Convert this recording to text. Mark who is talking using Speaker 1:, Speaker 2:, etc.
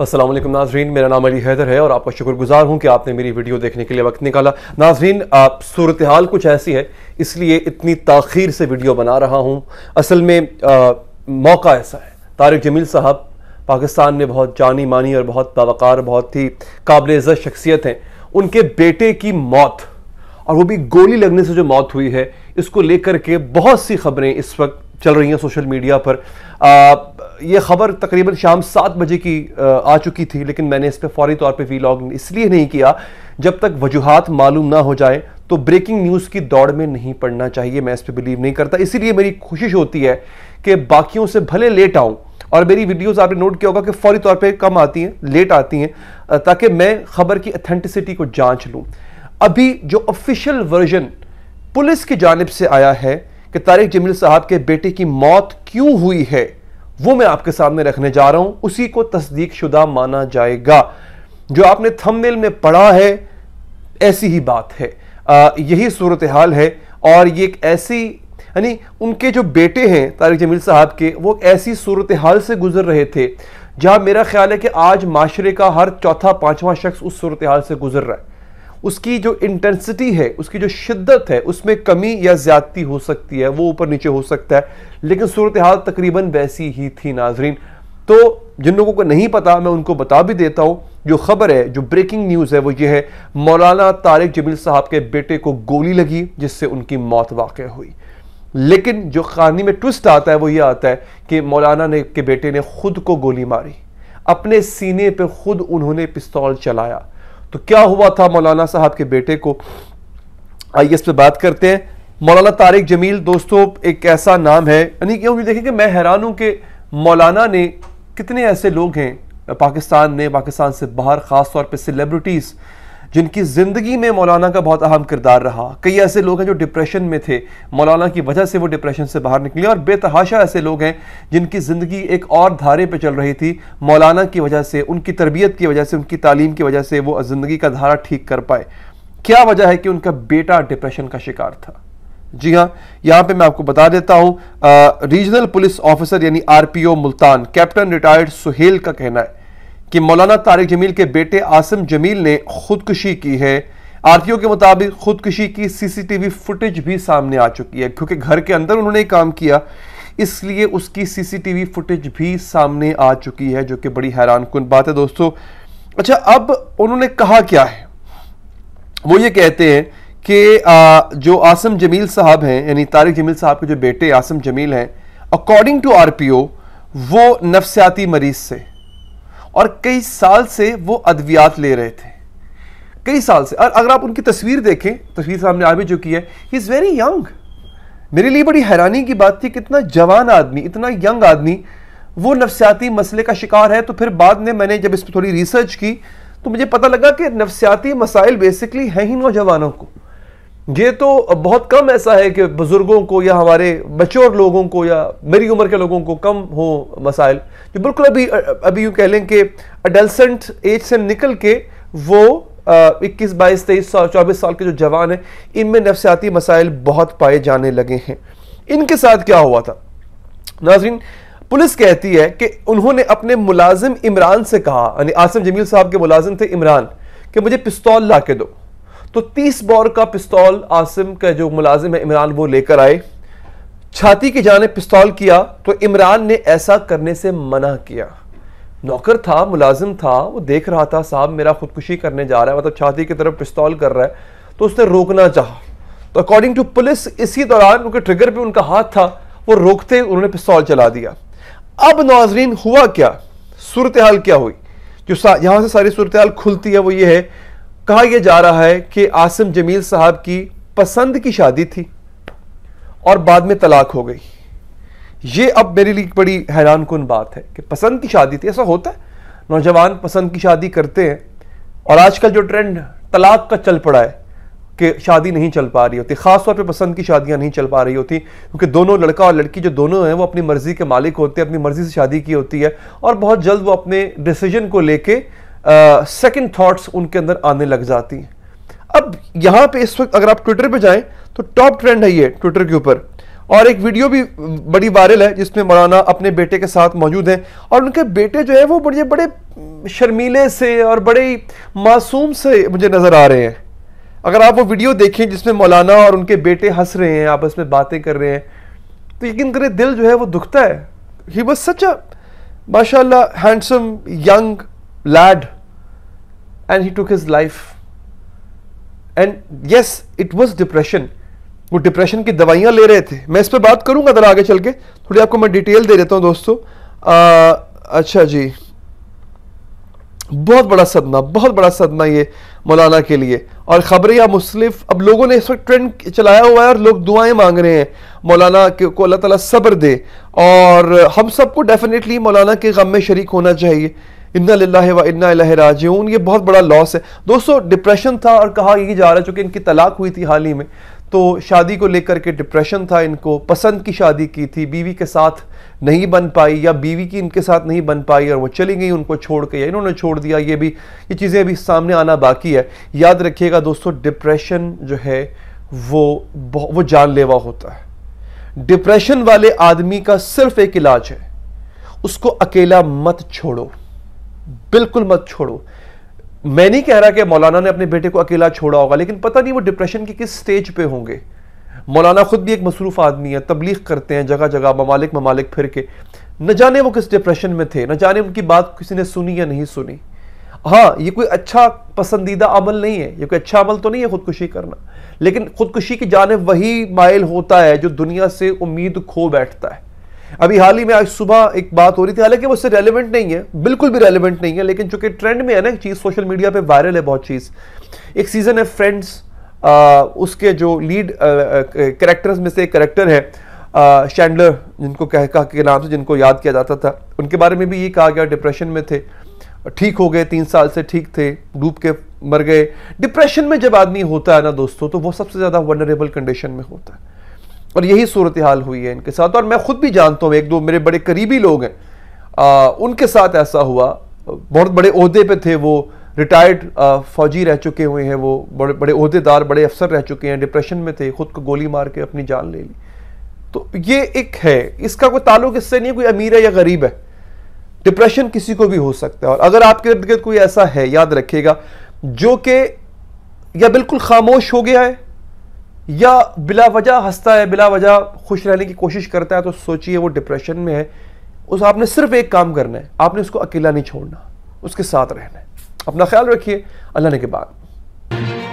Speaker 1: असलम नाजरीन मेरा नाम अली हैदर है और आपका शुक्रगुजार हूँ कि आपने मेरी वीडियो देखने के लिए वक्त निकाला नाजरीन आप सूरत हाल कुछ ऐसी है इसलिए इतनी ताखीर से वीडियो बना रहा हूँ असल में आ, मौका ऐसा है तारिक जमील साहब पाकिस्तान में बहुत जानी मानी और बहुत बावकार बहुत ही काबिल शख्सियत हैं उनके बेटे की मौत और वो भी गोली लगने से जो मौत हुई है इसको लेकर के बहुत सी खबरें इस वक्त चल रही हैं सोशल मीडिया पर आ, ये ख़बर तकरीबन शाम सात बजे की आ चुकी थी लेकिन मैंने इस पर फौरी तौर पर वी लॉग इसलिए नहीं किया जब तक वजूहत मालूम ना हो जाए तो ब्रेकिंग न्यूज़ की दौड़ में नहीं पड़ना चाहिए मैं इस पर बिलीव नहीं करता इसीलिए मेरी कोशिश होती है कि बाकियों से भले लेट आऊँ और मेरी वीडियोस आपने नोट किया होगा कि फौरी तौर पे कम आती हैं लेट आती हैं ताकि मैं खबर की अथेंटिसिटी को जांच लूँ अभी जो ऑफिशियल वर्जन पुलिस की जानब से आया है कि तारिक जमील साहब के बेटे की मौत क्यों हुई है वो मैं आपके सामने रखने जा रहा हूं उसी को तस्दीक शुदा माना जाएगा जो आपने थंबनेल में पढ़ा है ऐसी ही बात है आ, यही सूरत हाल है और ये एक ऐसी यानी उनके जो बेटे हैं तारिक जमील साहब के वो ऐसी सूरत हाल से गुजर रहे थे जहाँ मेरा ख्याल है कि आज माशरे का हर चौथा पाँचवा शख्स उस सूरत हाल से गुजर रहा है उसकी जो इंटेंसिटी है उसकी जो शिद्दत है उसमें कमी या ज़्यादती हो सकती है वो ऊपर नीचे हो सकता है लेकिन सूरत हाल तकरीबन वैसी ही थी नाजरीन तो जिन लोगों को नहीं पता मैं उनको बता भी देता हूँ जो खबर है जो ब्रेकिंग न्यूज़ है वो ये है मौलाना तारिक जमील साहब के बेटे को गोली लगी जिससे उनकी मौत वाक़ हुई लेकिन जो कहानी में ट्विस्ट आता है वो ये आता है कि मौलाना ने के बेटे ने खुद को गोली मारी अपने सीने पे खुद उन्होंने पिस्तौल चलाया तो क्या हुआ था मौलाना साहब के बेटे को आइए इस पर बात करते हैं मौलाना तारिक जमील दोस्तों एक ऐसा नाम है यानी क्योंकि देखें कि मैं हैरान हूँ कि मौलाना ने कितने ऐसे लोग हैं पाकिस्तान ने पाकिस्तान से बाहर ख़ास तौर पर सेलिब्रिटीज़ जिनकी ज़िंदगी में मौलाना का बहुत अहम किरदार रहा कई ऐसे लोग हैं जो डिप्रेशन में थे मौलाना की वजह से वो डिप्रेशन से बाहर निकले और बेतहाशा ऐसे लोग हैं जिनकी ज़िंदगी एक और धारे पर चल रही थी मौलाना की वजह से उनकी तरबियत की वजह से उनकी तालीम की वजह से वो ज़िंदगी का धारा ठीक कर पाए क्या वजह है कि उनका बेटा डिप्रेशन का शिकार था जी हाँ यहाँ पे मैं आपको बता देता हूँ रीजनल पुलिस ऑफिसर यानी RPO Multan captain retired Suhail का कहना है कि मौलाना तारिक जमील के बेटे आसिम जमील ने खुदकुशी की है आरतीयों के मुताबिक खुदकुशी की सीसीटीवी फुटेज भी सामने आ चुकी है क्योंकि घर के अंदर उन्होंने काम किया इसलिए उसकी सीसीटीवी फुटेज भी सामने आ चुकी है जो कि बड़ी हैरान कन बात है दोस्तों अच्छा अब उन्होंने कहा क्या है वो ये कहते हैं कि जो आसम जमील साहब हैं यानी तारिक जमील साहब के जो बेटे आसम जमील हैं अकॉर्डिंग टू आर वो नफस्याती मरीज से और कई साल से वो अद्वियात ले रहे थे कई साल से और अगर आप उनकी तस्वीर देखें तस्वीर सामने आ भी चुकी है ही इज़ वेरी यंग मेरे लिए बड़ी हैरानी की बात थी कितना जवान आदमी इतना यंग आदमी वो नफसियाती मसले का शिकार है तो फिर बाद में मैंने जब इस पर थोड़ी रिसर्च की तो मुझे पता लगा कि नफसियाती मसाइल बेसिकली हैं ही नौजवानों को ये तो बहुत कम ऐसा है कि बुज़ुर्गों को या हमारे बचोर लोगों को या मेरी उम्र के लोगों को कम हो मसाइल ये बिल्कुल अभी अभी यूँ कह लें कि अडल्सेंट एज से निकल के वो इक्कीस बाईस तेईस साल चौबीस साल के जो जवान हैं इनमें नफसियाती मसाइल बहुत पाए जाने लगे हैं इनके साथ क्या हुआ था नाजरीन पुलिस कहती है कि उन्होंने अपने मुलाजिम इमरान से कहा यानी आसम जमील साहब के मुलाजिम थे इमरान कि मुझे पिस्तौल ला के दो तो तीस बॉर का पिस्तौल आसिम का जो मुलाजिम है इमरान वो लेकर आए छाती की जाने पिस्तौल किया तो इमरान ने ऐसा करने से मना किया नौकर था मुलाजिम था वो देख रहा था साहब मेरा खुदकुशी करने जा रहा है मतलब छाती की तरफ पिस्तौल कर रहा है तो उसने रोकना चाहा तो अकॉर्डिंग टू पुलिस इसी दौरान उनके ट्रिगर पे उनका हाथ था वो रोकते उन्होंने पिस्तौल चला दिया अब नाजरीन हुआ क्या सूरत हाल क्या हुई जो यहाँ से सारी सूरत हाल खुलती है वो ये है कहा यह जा रहा है कि आसिम जमील साहब की पसंद की शादी थी और बाद में तलाक हो गई ये अब मेरे लिए बड़ी हैरान कन बात है कि पसंद की शादी थी ऐसा होता है नौजवान पसंद की शादी करते हैं और आजकल जो ट्रेंड तलाक का चल पड़ा है कि शादी नहीं चल पा रही होती ख़ासतौर पर पसंद की शादियाँ नहीं चल पा रही होती क्योंकि दोनों लड़का और लड़की जो दोनों हैं वो अपनी मर्ज़ी के मालिक होते हैं अपनी मर्ज़ी से शादी की होती है और बहुत जल्द वो अपने डिसीजन को लेके सेकंड थॉट्स उनके अंदर आने लग जाती हैं अब यहां पे इस वक्त अगर आप ट्विटर पे जाएं तो टॉप ट्रेंड है ये ट्विटर के ऊपर और एक वीडियो भी बड़ी वायरल है जिसमें मौलाना अपने बेटे के साथ मौजूद हैं और उनके बेटे जो है वो बड़े बड़े शर्मीले से और बड़े मासूम से मुझे नज़र आ रहे हैं अगर आप वो वीडियो देखें जिसमें मौलाना और उनके बेटे हंस रहे हैं आपस में बातें कर रहे हैं तो यकीन करें दिल जो है वो दुखता है ही वॉज सच अ माशा handsome young lad and he took his life and yes it was depression वो डिप्रेशन की दवाइयां ले रहे थे मैं इस पर बात करूंगा ज़रा आगे चल के थोड़ी आपको मैं डिटेल दे देता हूँ दोस्तों आ, अच्छा जी बहुत बड़ा सदमा बहुत बड़ा सदमा ये मौलाना के लिए और ख़बरें या मुसलिफ अब लोगों ने इस वक्त ट्रेंड चलाया हुआ है और लोग दुआएं मांग रहे हैं मौलाना के को अल्लाह ताला सब्र दे और हम सबको डेफिनेटली मौलाना के गम में शरीक होना चाहिए इन्ना लाला व इन्ना ये बहुत बड़ा लॉस है दोस्तों डिप्रेशन था और कहा यही जा रहा है चूँकि इनकी तलाक हुई थी हाल ही में तो शादी को लेकर के डिप्रेशन था इनको पसंद की शादी की थी बीवी के साथ नहीं बन पाई या बीवी की इनके साथ नहीं बन पाई और वो चली गई उनको छोड़ के या इन्होंने छोड़ दिया ये भी ये चीज़ें अभी सामने आना बाकी है याद रखिएगा दोस्तों डिप्रेशन जो है वो वो जानलेवा होता है डिप्रेशन वाले आदमी का सिर्फ एक इलाज है उसको अकेला मत छोड़ो बिल्कुल मत छोड़ो मैं नहीं कह रहा कि मौलाना ने अपने बेटे को अकेला छोड़ा होगा लेकिन पता नहीं वो डिप्रेशन के किस स्टेज पे होंगे मौलाना खुद भी एक मसरूफ़ आदमी है तबलीग करते हैं जगह जगह ममालिक ममालिक फिर के न जाने वो किस डिप्रेशन में थे न जाने उनकी बात किसी ने सुनी या नहीं सुनी हाँ ये कोई अच्छा पसंदीदा अमल नहीं है ये कोई अच्छा अमल तो नहीं है खुदकुशी करना लेकिन खुदकुशी की जानब वही माइल होता है जो दुनिया से उम्मीद खो बैठता है अभी हाल ही में आज सुबह एक बात हो रही थी हालांकि वो इससे रेलिवेंट नहीं है बिल्कुल भी रेलिवेंट नहीं है लेकिन चूंकि ट्रेंड में है ना एक चीज़ सोशल मीडिया पे वायरल है बहुत चीज़ एक सीज़न है फ्रेंड्स उसके जो लीड करेक्टर्स में से एक करेक्टर है शैंडलर जिनको कह कह के नाम से जिनको याद किया जाता था उनके बारे में भी ये कहा गया डिप्रेशन में थे ठीक हो गए तीन साल से ठीक थे डूब के मर गए डिप्रेशन में जब आदमी होता है ना दोस्तों तो वो सबसे ज़्यादा वनरेबल कंडीशन में होता है और यही सूरत हाल हुई है इनके साथ और मैं ख़ुद भी जानता हूँ एक दो मेरे बड़े करीबी लोग हैं आ, उनके साथ ऐसा हुआ बहुत बड़े अहदे पे थे वो रिटायर्ड फ़ौजी रह चुके हुए हैं वो बड़े बड़े अहदेदार बड़े अफसर रह चुके हैं डिप्रेशन में थे ख़ुद को गोली मार के अपनी जान ले ली तो ये एक है इसका कोई ताल्लुक इससे नहीं कोई अमीर है या गरीब है डिप्रेशन किसी को भी हो सकता है और अगर आपके इर्द गिर्द कोई ऐसा है याद रखिएगा जो कि या बिल्कुल खामोश हो गया है या बिला वजह हंसता है बिला वजह खुश रहने की कोशिश करता है तो सोचिए वो डिप्रेशन में है उस आपने सिर्फ एक काम करना है आपने उसको अकेला नहीं छोड़ना उसके साथ रहना है अपना ख्याल रखिए अल्लाह ने के बाद